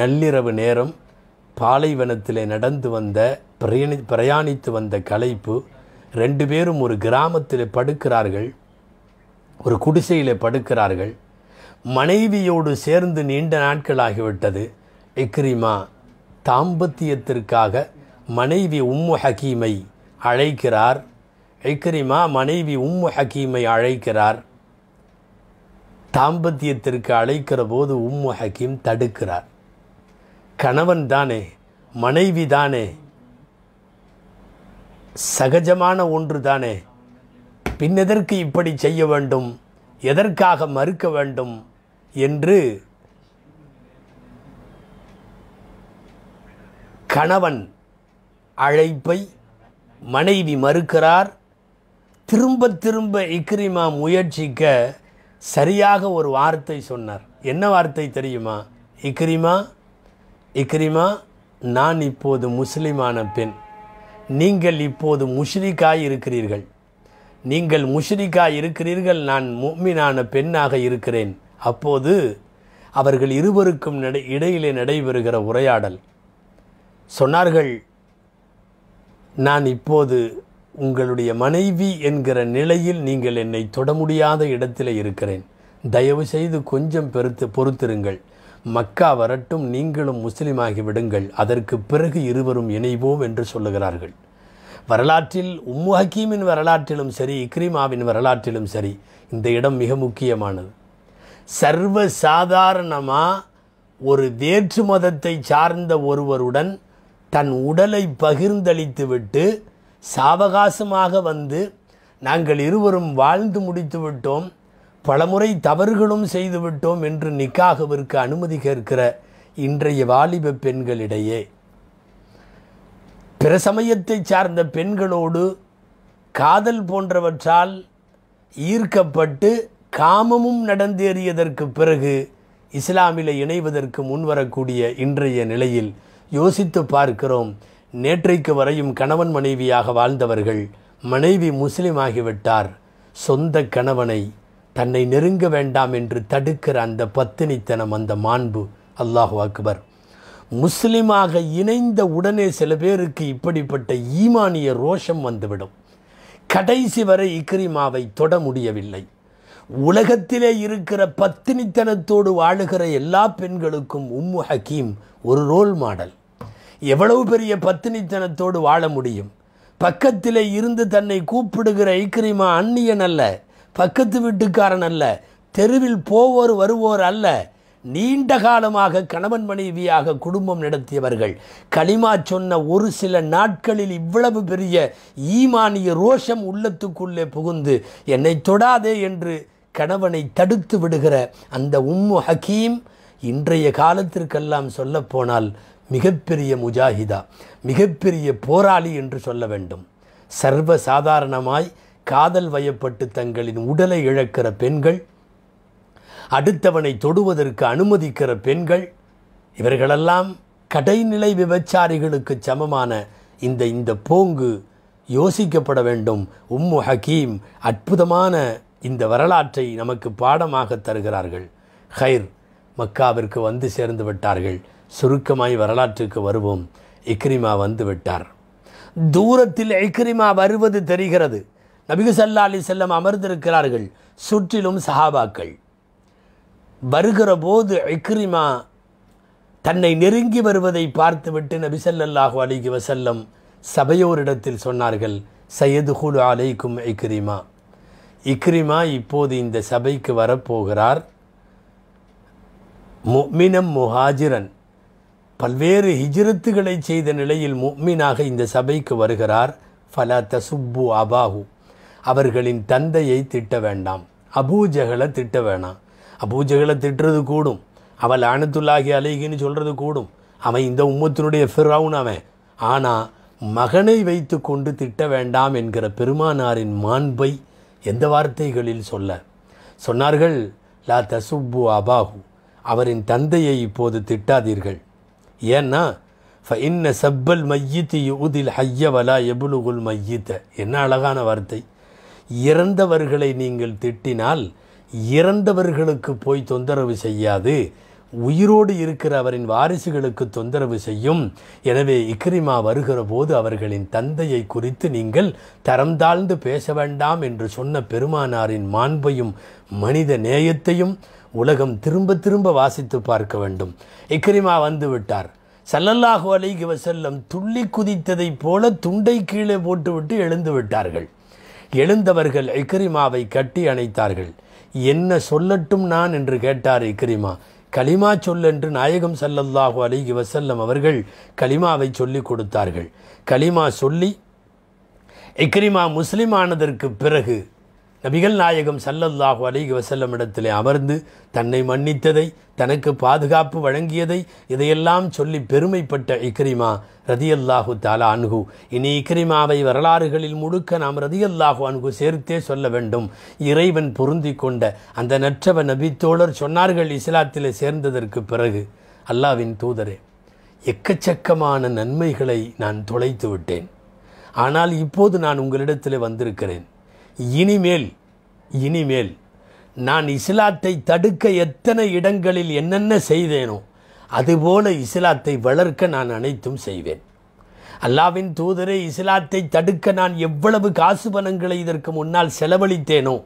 நள்ளிரவு நேரம் பாலைவனத்தில் நடந்து வந்த பிரயணி பிரயாணித்து வந்த களைப்பு ரெண்டு பேரும் ஒரு கிராமத்தில் படுக்கிறார்கள் ஒரு குடிசையில் படுக்கிறார்கள் மனைவியோடு சேர்ந்து நீண்ட நாட்கள் ஆகிவிட்டது இக்ரிமா தாம்பத்தியத்திற்காக மனைவி உம்மு ஹக்கீமை அழைக்கிறார் இக்ரிமா மனைவி உம்மு ஹக்கீமை அழைக்கிறார் தாம்பத்தியத்திற்கு அழைக்கிற போது உம்மு ஹக்கீம் தடுக்கிறார் கணவன் தானே மனைவி தானே சகஜமான ஒன்று தானே பின்னெதற்கு இப்படி செய்ய வேண்டும் எதற்காக மறுக்க வேண்டும் என்று கணவன் அழைப்பை மனைவி மறுக்கிறார் திரும்ப திரும்ப இக்ரிமா முயற்சிக்க சரியாக ஒரு வார்த்தை சொன்னார் என்ன வார்த்தை தெரியுமா இக்ரிமா இக்ரிமா நான் இப்போது முஸ்லிமான பெண் நீங்கள் இப்போது முஷ்ரிக்காய் இருக்கிறீர்கள் நீங்கள் முஷ்ரிக்கா இருக்கிறீர்கள் நான் மும்மினான பெண்ணாக இருக்கிறேன் அப்போது அவர்கள் இருவருக்கும் நடை இடையிலே நடைபெறுகிற உரையாடல் சொன்னார்கள் நான் இப்போது உங்களுடைய மனைவி என்கிற நிலையில் நீங்கள் என்னை தொட முடியாத இடத்தில் இருக்கிறேன் தயவு செய்து கொஞ்சம் பெருத்து பொறுத்திருங்கள் மக்கா வரட்டும் நீங்களும் முஸ்லீமாகி விடுங்கள் அதற்கு பிறகு இருவரும் இணைவோம் என்று சொல்லுகிறார்கள் வரலாற்றில் உம்மு ஹக்கீமின் வரலாற்றிலும் சரி இக்ரிமாவின் வரலாற்றிலும் சரி இந்த இடம் மிக முக்கியமானது சர்வ சாதாரணமாக ஒரு வேற்று மதத்தை சார்ந்த ஒருவருடன் தன் உடலை பகிர்ந்தளித்துவிட்டு சாவகாசமாக வந்து நாங்கள் இருவரும் வாழ்ந்து முடித்து விட்டோம் பலமுறை தவறுகளும் செய்துவிட்டோம் என்று நிக்காகவிற்கு அனுமதி கேட்கிற இன்றைய வாலிப பெண்களிடையே பிற சமயத்தை சார்ந்த பெண்களோடு காதல் போன்றவற்றால் ஈர்க்கப்பட்டு காமமும் நடந்தேறியதற்கு பிறகு இஸ்லாமில் இணைவதற்கு முன்வரக்கூடிய இன்றைய நிலையில் யோசித்து பார்க்கிறோம் நேற்றைக்கு வரையும் கணவன் மனைவியாக வாழ்ந்தவர்கள் மனைவி முஸ்லீம் ஆகிவிட்டார் சொந்த கணவனை தன்னை நெருங்க வேண்டாம் என்று தடுக்கிற அந்த பத்தினித்தனம் அந்த மாண்பு அல்லாஹு அக்பர் முஸ்லீமாக இணைந்த உடனே சில பேருக்கு இப்படிப்பட்ட ஈமானிய ரோஷம் வந்துவிடும் கடைசி வரை இக்ரிமாவை தொட முடியவில்லை உலகத்திலே இருக்கிற பத்தினித்தனத்தோடு வாழுகிற எல்லா பெண்களுக்கும் உம்மு ஹக்கீம் ஒரு ரோல் மாடல் எவ்வளவு பெரிய பத்தினித்தனத்தோடு வாழ முடியும் பக்கத்திலே இருந்து தன்னை கூப்பிடுகிற இக்ரிமா அந்நியன் அல்ல பக்கத்து வீட்டுக்காரன் அல்ல தெருவில் போவோர் வருவோர் அல்ல நீண்ட காலமாக கணவன் மனைவியாக குடும்பம் நடத்தியவர்கள் களிமா சொன்ன ஒரு சில நாட்களில் இவ்வளவு பெரிய ஈமானிய ரோஷம் உள்ளத்துக்குள்ளே புகுந்து என்னை தொடாதே என்று கணவனை தடுத்து விடுகிற அந்த உம்மு ஹக்கீம் இன்றைய காலத்திற்கெல்லாம் சொல்லப்போனால் மிகப்பெரிய முஜாஹிதா மிகப்பெரிய போராளி என்று சொல்ல வேண்டும் சர்வ சாதாரணமாய் காதல் வயப்பட்டு தங்களின் உடலை இழக்கிற பெண்கள் அடுத்தவனை தொடுவதற்கு அனுமதிக்கிற பெண்கள் இவர்களெல்லாம் கடைநிலை விபச்சாரிகளுக்கு சமமான இந்த இந்த போங்கு யோசிக்கப்பட வேண்டும் உம்மு ஹக்கீம் அற்புதமான இந்த வரலாற்றை நமக்கு பாடமாக தருகிறார்கள் ஹைர் மக்காவிற்கு வந்து சேர்ந்து விட்டார்கள் சுருக்கமாய் வரலாற்றுக்கு வருவோம் இக்ரிமா வந்து விட்டார் தூரத்தில் இக்ரிமா வருவது தெரிகிறது நபிகு சல்லா அலி செல்லம் அமர்ந்திருக்கிறார்கள் சுற்றிலும் சஹாபாக்கள் வருகிற போது இக்ரிமா தன்னை நெருங்கி வருவதை பார்த்துவிட்டு நபிசல்லாஹு அலிகி வசல்லம் சபையோரிடத்தில் சொன்னார்கள் சையது ஹுலு அலைக்கும் இக்ரிமா இக்ரிமா இப்போது இந்த சபைக்கு வரப்போகிறார் முக்மினம் முஹாஜிரன் பல்வேறு ஹிஜிரத்துகளை செய்த நிலையில் முக்மினாக இந்த சபைக்கு வருகிறார் ஃபலா தசுப்பு அபாஹு அவர்களின் தந்தையை திட்ட வேண்டாம் அபூஜகளை திட்ட வேணாம் பூஜைகளை திட்டுறது கூடும் அவள் ஆனத்துள்ளாகி அலைகின்னு சொல்கிறது கூடும் அவன் இந்த உம்மத்தினுடைய ஃபிரவுன் அவன் ஆனால் மகனை வைத்து கொண்டு திட்ட வேண்டாம் என்கிற பெருமானாரின் மாண்பை எந்த வார்த்தைகளில் சொல்ல சொன்னார்கள் லா தசுப்பு அபாஹு அவரின் தந்தையை இப்போது திட்டாதீர்கள் ஏன்னா இன்ன சப்பல் மையத்து யூதில் ஹையவலா எபுலுகுல் மையித்த என்ன அழகான வார்த்தை இறந்தவர்களை நீங்கள் திட்டினால் இறந்தவர்களுக்கு போய் தொந்தரவு செய்யாது உயிரோடு இருக்கிற அவரின் வாரிசுகளுக்கு தொந்தரவு செய்யும் எனவே இக்ரிமா வருகிற போது அவர்களின் தந்தையை குறித்து நீங்கள் தரம் தாழ்ந்து பேச வேண்டாம் என்று சொன்ன பெருமானாரின் மாண்பையும் மனித நேயத்தையும் உலகம் திரும்ப திரும்ப வாசித்து பார்க்க வேண்டும் இக்ரிமா வந்து விட்டார் சல்லல்லாஹு அலைகி வசல்லம் துள்ளி குதித்ததைப் போல துண்டை கீழே போட்டுவிட்டு எழுந்து விட்டார்கள் எழுந்தவர்கள் இக்ரிமாவை கட்டி அணைத்தார்கள் என்ன சொல்லட்டும் நான் என்று கேட்டார் இக்ரிமா கலிமா சொல் என்று நாயகம் சல்லல்லாஹு அலிகி வசல்லம் அவர்கள் கலிமாவை சொல்லிக் கொடுத்தார்கள் கலிமா சொல்லி இக்ரிமா முஸ்லிமானதற்கு பிறகு நபிகள் நாயகம் சல்லல்லாஹு அலிஹி வசல்லம் இடத்திலே அமர்ந்து தன்னை மன்னித்ததை தனக்கு பாதுகாப்பு வழங்கியதை இதையெல்லாம் சொல்லி பெருமைப்பட்ட இக்ரிமா ரதியல்லாஹு தாலா அன்கு இனி இக்ரிமாவை வரலாறுகளில் முழுக்க நாம் ரதியல்லாஹு அன்கு சேர்த்தே சொல்ல வேண்டும் இறைவன் பொருந்தி கொண்ட அந்த நற்றவ நபித்தோழர் சொன்னார்கள் இஸ்லாத்திலே சேர்ந்ததற்கு பிறகு அல்லாவின் தூதரே எக்கச்சக்கமான நன்மைகளை நான் தொலைத்து விட்டேன் ஆனால் இப்போது நான் உங்களிடத்தில் வந்திருக்கிறேன் இனிமேல் இனிமேல் நான் இஸ்லாத்தை தடுக்க எத்தனை இடங்களில் என்னென்ன செய்தேனோ அதுபோல இஸ்லாத்தை வளர்க்க நான் அனைத்தும் செய்வேன் அல்லாவின் தூதரே இஸ்லாத்தை தடுக்க நான் எவ்வளவு காசு பணங்களை இதற்கு முன்னால் செலவழித்தேனோ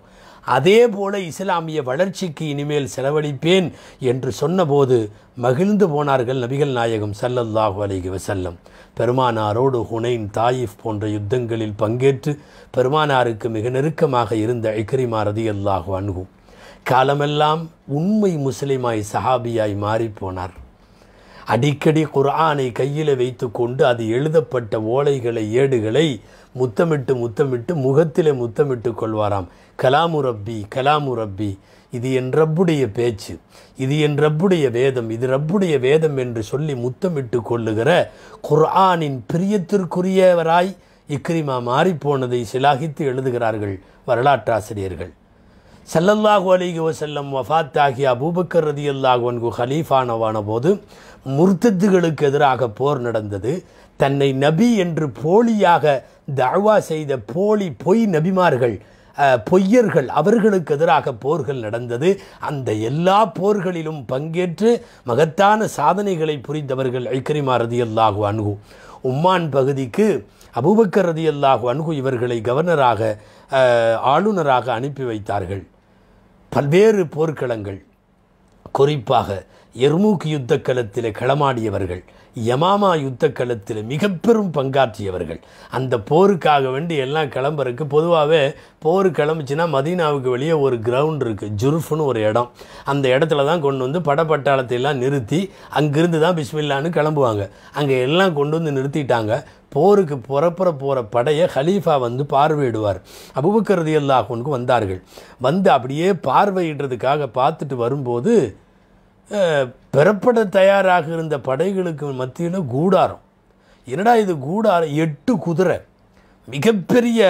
அதே போல இஸ்லாமிய வளர்ச்சிக்கு இனிமேல் செலவழிப்பேன் என்று சொன்னபோது மகிழ்ந்து போனார்கள் நபிகள் நாயகம் சல்லல்லாஹு அலிகி வசல்லம் பெருமானாரோடு ஹுனைன் தாயிஃப் போன்ற யுத்தங்களில் பங்கேற்று பெருமானாருக்கு மிக நெருக்கமாக இருந்த இக்ரிமா ரதி அல்லாஹு அணுகும் காலமெல்லாம் உண்மை முஸ்லிமாய் சஹாபியாய் மாறிப்போனார் அடிக்கடி குர்ஆனை கையில் வைத்து கொண்டு அது எழுதப்பட்ட ஓலைகளை ஏடுகளை முத்தமிட்டு முத்தமிட்டு முகத்திலே முத்தமிட்டு கொள்வாராம் கலாமு ரப்பி கலாமு ரப்பி இது என் ரப்புடைய பேச்சு இது என் ரப்புடைய வேதம் இது ரப்புடைய வேதம் என்று சொல்லி முத்தமிட்டு கொள்ளுகிற குர்ஆனின் பிரியத்திற்குரியவராய் இக்ரிமா மாறிப்போனதை சிலாகித்து எழுதுகிறார்கள் வரலாற்றாசிரியர்கள் சல்லல்லாஹு அலிகி வசல்லம் வஃத்தாகி அபூபக்கர் ரதி அல்லாஹன்கு ஹலீஃபானவான போது முர்த்தத்துகளுக்கு எதிராக போர் நடந்தது தன்னை நபி என்று போலியாக தாழ்வா செய்த போலி பொய் நபிமார்கள் பொய்யர்கள் அவர்களுக்கு எதிராக போர்கள் நடந்தது அந்த எல்லா போர்களிலும் பங்கேற்று மகத்தான சாதனைகளை புரிந்தவர்கள் ஐக்கரிமா ரதி அல்லாஹு அன்கு உம்மான் பகுதிக்கு அபூபக்கர் ரதி அல்லாஹு அன்கு இவர்களை கவர்னராக ஆளுநராக அனுப்பி வைத்தார்கள் பல்வேறு போர்க்களங்கள் குறிப்பாக எர்மூக் யுத்த களத்தில் களமாடியவர்கள் யமாமா யுத்த களத்தில் மிக பெரும் பங்காற்றியவர்கள் அந்த போருக்காக வேண்டி எல்லாம் கிளம்புறதுக்கு பொதுவாகவே போர் கிளம்புச்சின்னா மதீனாவுக்கு வெளியே ஒரு கிரவுண்ட் இருக்குது ஜுர்ஃப்னு ஒரு இடம் அந்த இடத்துல தான் கொண்டு வந்து படப்பட்டாளத்தை எல்லாம் நிறுத்தி அங்கிருந்து தான் பிஸ்மில்லான்னு கிளம்புவாங்க அங்கே எல்லாம் கொண்டு வந்து நிறுத்திட்டாங்க போருக்கு புறப்புற போகிற படையை ஹலீஃபா வந்து பார்வையிடுவார் அபுபக்கரதி வந்தார்கள் வந்து அப்படியே பார்வையிடுறதுக்காக பார்த்துட்டு வரும்போது பெறப்பட தயாராக இருந்த படைகளுக்கு மத்தியில் கூடாரம் என்னடா இது கூடாரம் எட்டு குதிரை மிகப்பெரிய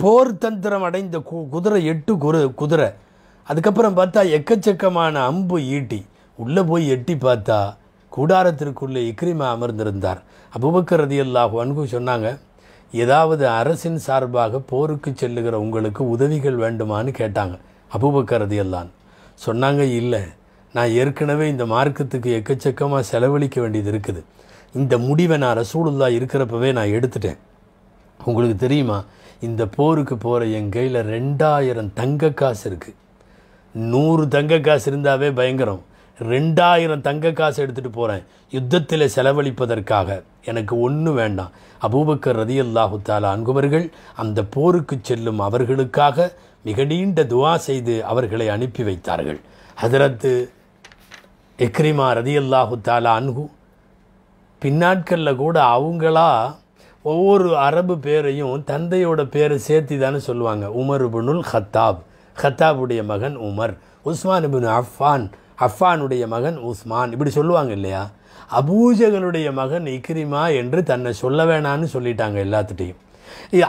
போர் தந்திரம் அடைந்த கு குதிரை எட்டு குரு குதிரை அதுக்கப்புறம் பார்த்தா எக்கச்சக்கமான அம்பு ஈட்டி உள்ளே போய் எட்டி பார்த்தா கூடாரத்திற்குள்ளே இக்ரிமா அமர்ந்திருந்தார் அபுபக்கரதி அல்லாஹ் அன்கு சொன்னாங்க ஏதாவது அரசின் சார்பாக போருக்கு செல்லுகிற உங்களுக்கு உதவிகள் வேண்டுமான்னு கேட்டாங்க அபுபக்கரதி அல்லான் சொன்னாங்க இல்லை நான் ஏற்கனவே இந்த மார்க்கத்துக்கு எக்கச்சக்கமாக செலவழிக்க வேண்டியது இருக்குது இந்த முடிவை நான் ரசூலுல்லா இருக்கிறப்பவே நான் எடுத்துட்டேன் உங்களுக்கு தெரியுமா இந்த போருக்கு போகிற என் கையில் ரெண்டாயிரம் தங்க காசு இருக்குது நூறு தங்க காசு இருந்தாவே பயங்கரம் ரெண்டாயிரம் தங்க காசு எடுத்துகிட்டு போகிறேன் யுத்தத்தில் செலவழிப்பதற்காக எனக்கு ஒன்றும் வேண்டாம் அபூபக்கர் ரதி அல்லாஹு தாலா அன்பவர்கள் அந்த போருக்கு செல்லும் அவர்களுக்காக மிக நீண்ட துவா செய்து அவர்களை அனுப்பி வைத்தார்கள் ஹதரத்து எக்ரிமா ரதியல்லாஹு தாலா அன்கு பின்னாட்களில் கூட அவங்களா ஒவ்வொரு அரபு பேரையும் தந்தையோட பேரை சேர்த்தி தானே சொல்லுவாங்க உமர் இபுனுல் ஹத்தாப் ஹத்தாபுடைய மகன் உமர் உஸ்மான் இபுன் அஃபான் அஃபானுடைய மகன் உஸ்மான் இப்படி சொல்லுவாங்க இல்லையா அபூஜகளுடைய மகன் இக்ரிமா என்று தன்னை சொல்ல வேணான்னு சொல்லிட்டாங்க எல்லாத்துட்டையும்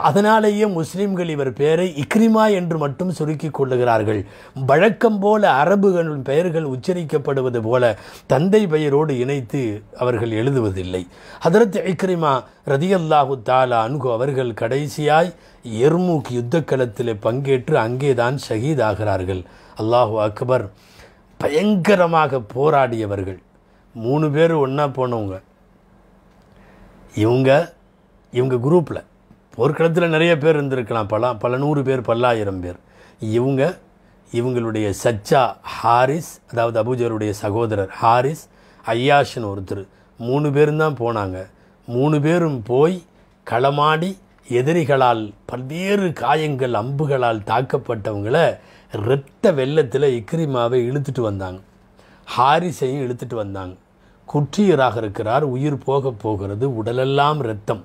அதனாலேயே முஸ்லீம்கள் இவர் பெயரை இக்ரிமா என்று மட்டும் சுருக்கிக் கொள்ளுகிறார்கள் வழக்கம் போல அரபுகளின் பெயர்கள் உச்சரிக்கப்படுவது போல தந்தை பெயரோடு இணைத்து அவர்கள் எழுதுவதில்லை ஹதரத் இக்ரிமா ரதியல்லாஹு தாலா அன்கு அவர்கள் கடைசியாய் எர்மூக் யுத்தக்களத்தில் பங்கேற்று அங்கேதான் ஆகிறார்கள் அல்லாஹு அக்பர் பயங்கரமாக போராடியவர்கள் மூணு பேர் ஒன்றா போனவங்க இவங்க இவங்க குரூப்பில் ஒரு களத்தில் நிறைய பேர் இருந்திருக்கலாம் பல பல நூறு பேர் பல்லாயிரம் பேர் இவங்க இவங்களுடைய சச்சா ஹாரிஸ் அதாவது அபுஜருடைய சகோதரர் ஹாரிஸ் ஐயாஷன் ஒருத்தர் மூணு பேரும் தான் போனாங்க மூணு பேரும் போய் களமாடி எதிரிகளால் பல்வேறு காயங்கள் அம்புகளால் தாக்கப்பட்டவங்களை இரத்த வெள்ளத்தில் இக்ரிமாவை இழுத்துட்டு வந்தாங்க ஹாரிஸையும் இழுத்துட்டு வந்தாங்க குற்றியராக இருக்கிறார் உயிர் போக போகிறது உடலெல்லாம் இரத்தம்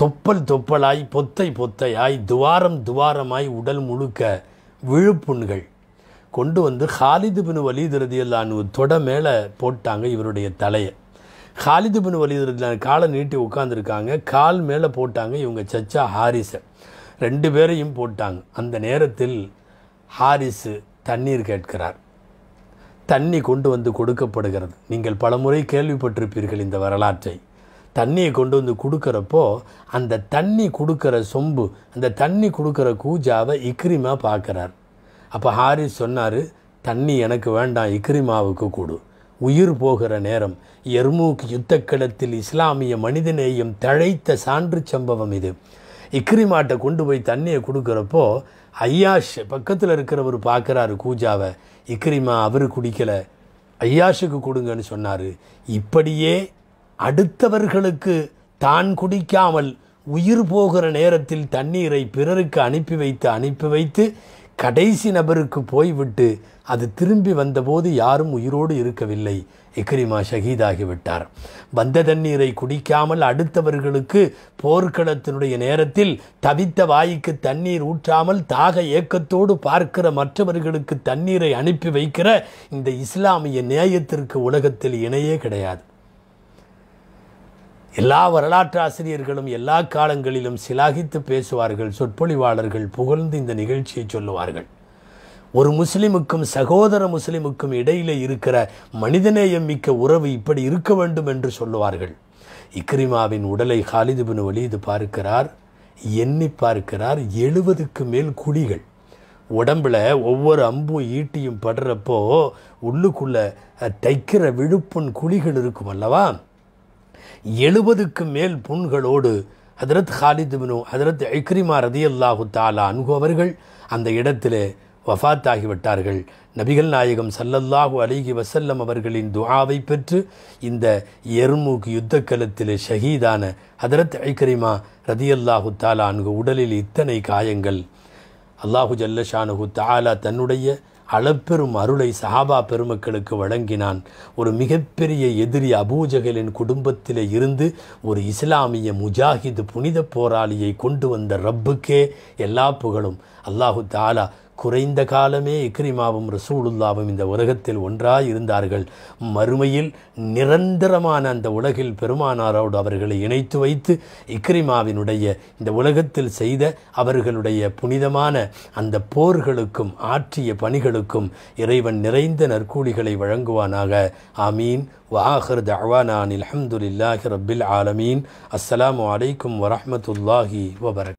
தொப்பல் தொப்பலாய் பொத்தை பொத்தையாய் துவாரம் துவாரமாய் உடல் முழுக்க விழுப்புண்கள் கொண்டு வந்து ஹாலிது பின் வலீது ரதியல்லான்னு தொட மேலே போட்டாங்க இவருடைய தலையை ஹாலிது பின் வலீது ரதியல்லான் காலை நீட்டி உட்காந்துருக்காங்க கால் மேலே போட்டாங்க இவங்க சச்சா ஹாரிஸை ரெண்டு பேரையும் போட்டாங்க அந்த நேரத்தில் ஹாரிஸு தண்ணீர் கேட்கிறார் தண்ணி கொண்டு வந்து கொடுக்கப்படுகிறது நீங்கள் பலமுறை கேள்விப்பட்டிருப்பீர்கள் இந்த வரலாற்றை தண்ணியை கொண்டு வந்து கொடுக்குறப்போ அந்த தண்ணி கொடுக்குற சொம்பு அந்த தண்ணி கொடுக்குற கூஜாவை இக்ரிமா பார்க்குறார் அப்போ ஹாரிஸ் சொன்னார் தண்ணி எனக்கு வேண்டாம் இக்ரிமாவுக்கு கொடு உயிர் போகிற நேரம் எர்மூக் யுத்தக்களத்தில் இஸ்லாமிய மனிதநேயம் தழைத்த சான்று சம்பவம் இது இக்ரிமாட்டை கொண்டு போய் தண்ணியை கொடுக்குறப்போ ஐயாஷ் பக்கத்தில் இருக்கிறவர் பார்க்குறாரு கூஜாவை இக்ரிமா அவர் குடிக்கலை ஐயாஷுக்கு கொடுங்கன்னு சொன்னார் இப்படியே அடுத்தவர்களுக்கு தான் குடிக்காமல் உயிர் போகிற நேரத்தில் தண்ணீரை பிறருக்கு அனுப்பி வைத்து அனுப்பி வைத்து கடைசி நபருக்கு போய்விட்டு அது திரும்பி வந்தபோது யாரும் உயிரோடு இருக்கவில்லை இக்ரிமா ஷஹீதாகிவிட்டார் வந்த தண்ணீரை குடிக்காமல் அடுத்தவர்களுக்கு போர்க்களத்தினுடைய நேரத்தில் தவித்த வாய்க்கு தண்ணீர் ஊற்றாமல் தாக ஏக்கத்தோடு பார்க்கிற மற்றவர்களுக்கு தண்ணீரை அனுப்பி வைக்கிற இந்த இஸ்லாமிய நியாயத்திற்கு உலகத்தில் இணையே கிடையாது எல்லா வரலாற்று ஆசிரியர்களும் எல்லா காலங்களிலும் சிலாகித்து பேசுவார்கள் சொற்பொழிவாளர்கள் புகழ்ந்து இந்த நிகழ்ச்சியை சொல்லுவார்கள் ஒரு முஸ்லிமுக்கும் சகோதர முஸ்லிமுக்கும் இடையிலே இருக்கிற மனிதநேயம் மிக்க உறவு இப்படி இருக்க வேண்டும் என்று சொல்லுவார்கள் இக்ரிமாவின் உடலை ஹாலிதுபின் வலீது பார்க்கிறார் எண்ணி பார்க்கிறார் எழுபதுக்கு மேல் குழிகள் உடம்பில் ஒவ்வொரு அம்பும் ஈட்டியும் படுறப்போ உள்ளுக்குள்ளே தைக்கிற விழுப்புண் குழிகள் இருக்கும் அல்லவா எழுபதுக்கு மேல் புண்களோடு ஹதரத் ஹாலித் பினு ஹதரத் ஐக்ரிமா ரதி அல்லாஹு தாலா அன்கு அவர்கள் அந்த இடத்திலே ஆகிவிட்டார்கள் நபிகள் நாயகம் சல்லல்லாஹு அலிகி வசல்லம் அவர்களின் துஆவை பெற்று இந்த எர்மூக் யுத்தக்கலத்திலே ஷஹீதான ஹதரத் ஐக்ரிமா ரதி அல்லாஹு தாலா அன்கு உடலில் இத்தனை காயங்கள் அல்லாஹு ஜல்லஷானுஹு தாலா தன்னுடைய அளப்பெரும் அருளை சஹாபா பெருமக்களுக்கு வழங்கினான் ஒரு மிகப்பெரிய எதிரி அபூஜகலின் குடும்பத்திலே இருந்து ஒரு இஸ்லாமிய முஜாஹிது புனித போராளியை கொண்டு வந்த ரப்புக்கே எல்லா புகழும் அல்லாஹு தாலா குறைந்த காலமே இக்ரிமாவும் ரசூலுல்லாவும் இந்த உலகத்தில் ஒன்றாய் இருந்தார்கள் மறுமையில் நிரந்தரமான அந்த உலகில் பெருமானாரோடு அவர்களை இணைத்து வைத்து இக்ரிமாவினுடைய இந்த உலகத்தில் செய்த அவர்களுடைய புனிதமான அந்த போர்களுக்கும் ஆற்றிய பணிகளுக்கும் இறைவன் நிறைந்த நற்கூலிகளை வழங்குவானாக ஆமீன் வாஹர் தவானான் அலமதுல்லாஹி ரபில் ஆலமீன் அஸ்லாம் வலைக்கும் வரமத்துல்லாஹி வபரக்